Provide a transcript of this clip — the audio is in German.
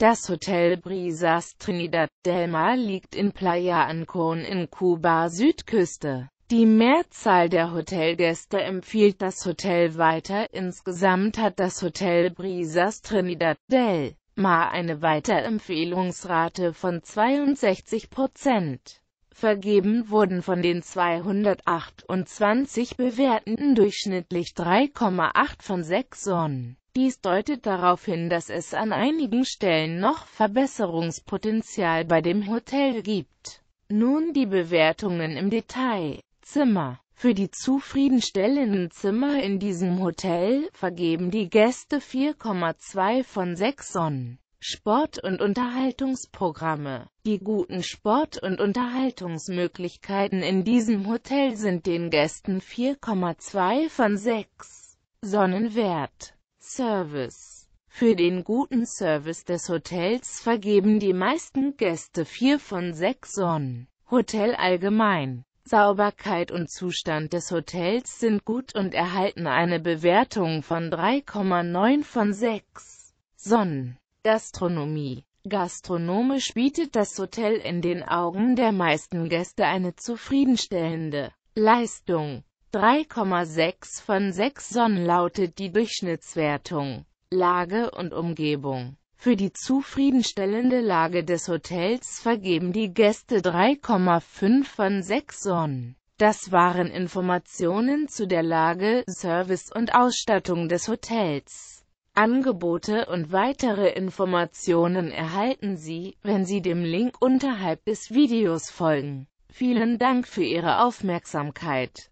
Das Hotel Brisas Trinidad del Mar liegt in Playa Ancon in Kuba Südküste. Die Mehrzahl der Hotelgäste empfiehlt das Hotel weiter. Insgesamt hat das Hotel Brisas Trinidad del Mar eine Weiterempfehlungsrate von 62 Vergeben wurden von den 228 Bewertenden durchschnittlich 3,8 von 6 Sonnen. Dies deutet darauf hin, dass es an einigen Stellen noch Verbesserungspotenzial bei dem Hotel gibt. Nun die Bewertungen im Detail. Zimmer für die zufriedenstellenden Zimmer in diesem Hotel vergeben die Gäste 4,2 von 6 Sonnen. Sport- und Unterhaltungsprogramme Die guten Sport- und Unterhaltungsmöglichkeiten in diesem Hotel sind den Gästen 4,2 von 6 Sonnen wert. Service. Für den guten Service des Hotels vergeben die meisten Gäste 4 von 6 Sonnen. Hotel allgemein. Sauberkeit und Zustand des Hotels sind gut und erhalten eine Bewertung von 3,9 von 6. Sonnen. Gastronomie. Gastronomisch bietet das Hotel in den Augen der meisten Gäste eine zufriedenstellende Leistung. 3,6 von 6 Sonnen lautet die Durchschnittswertung. Lage und Umgebung für die zufriedenstellende Lage des Hotels vergeben die Gäste 3,5 von 6 Sonnen. Das waren Informationen zu der Lage, Service und Ausstattung des Hotels. Angebote und weitere Informationen erhalten Sie, wenn Sie dem Link unterhalb des Videos folgen. Vielen Dank für Ihre Aufmerksamkeit.